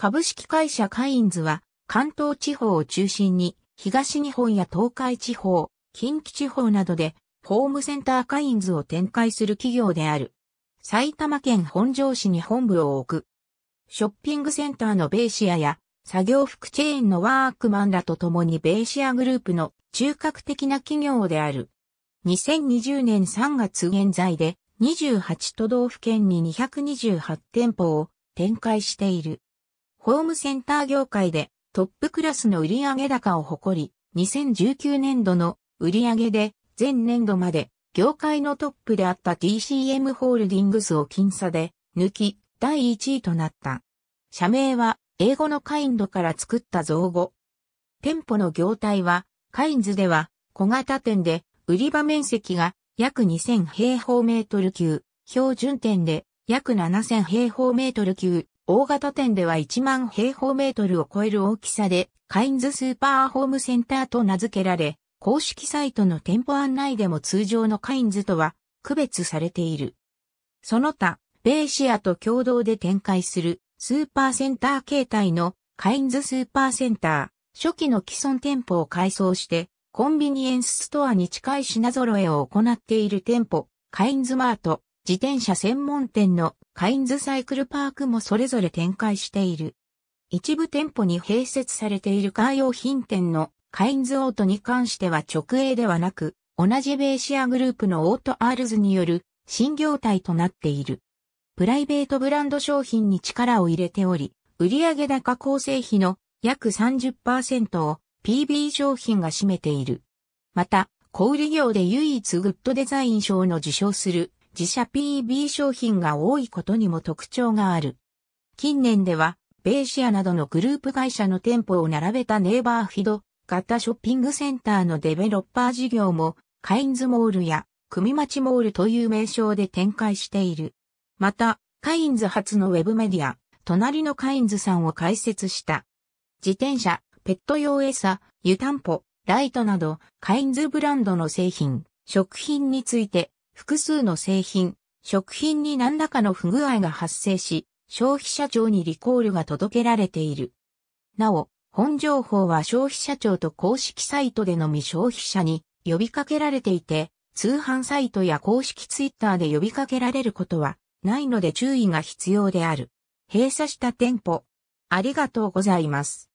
株式会社カインズは、関東地方を中心に、東日本や東海地方、近畿地方などで、ホームセンターカインズを展開する企業である。埼玉県本庄市に本部を置く。ショッピングセンターのベーシアや、作業服チェーンのワークマンらと共にベーシアグループの中核的な企業である。2020年3月現在で28都道府県に228店舗を展開している。ホームセンター業界でトップクラスの売上高を誇り、2019年度の売上で前年度まで業界のトップであった TCM ホールディングスを僅差で抜き第1位となった。社名は英語のカインドから作った造語。店舗の業態はカインズでは小型店で売り場面積が約2000平方メートル級、標準店で約7000平方メートル級、大型店では1万平方メートルを超える大きさで、カインズスーパーホームセンターと名付けられ、公式サイトの店舗案内でも通常のカインズとは区別されている。その他、ベイシアと共同で展開するスーパーセンター形態のカインズスーパーセンター、初期の既存店舗を改装して、コンビニエンスストアに近い品揃えを行っている店舗、カインズマート、自転車専門店のカインズサイクルパークもそれぞれ展開している。一部店舗に併設されているカー用品店のカインズオートに関しては直営ではなく、同じベーシアグループのオートアールズによる新業態となっている。プライベートブランド商品に力を入れており、売上高構成比の約30%を PB 商品が占めている。また、小売業で唯一グッドデザイン賞の受賞する自社 PB 商品が多いことにも特徴がある。近年では、ベーシアなどのグループ会社の店舗を並べたネイバーフィド型ショッピングセンターのデベロッパー事業も、カインズモールや、組町モールという名称で展開している。また、カインズ初のウェブメディア、隣のカインズさんを開設した。自転車、ペット用餌、湯たんぽ、ライトなど、カインズブランドの製品、食品について、複数の製品、食品に何らかの不具合が発生し、消費者庁にリコールが届けられている。なお、本情報は消費者庁と公式サイトでのみ消費者に呼びかけられていて、通販サイトや公式ツイッターで呼びかけられることはないので注意が必要である。閉鎖した店舗。ありがとうございます。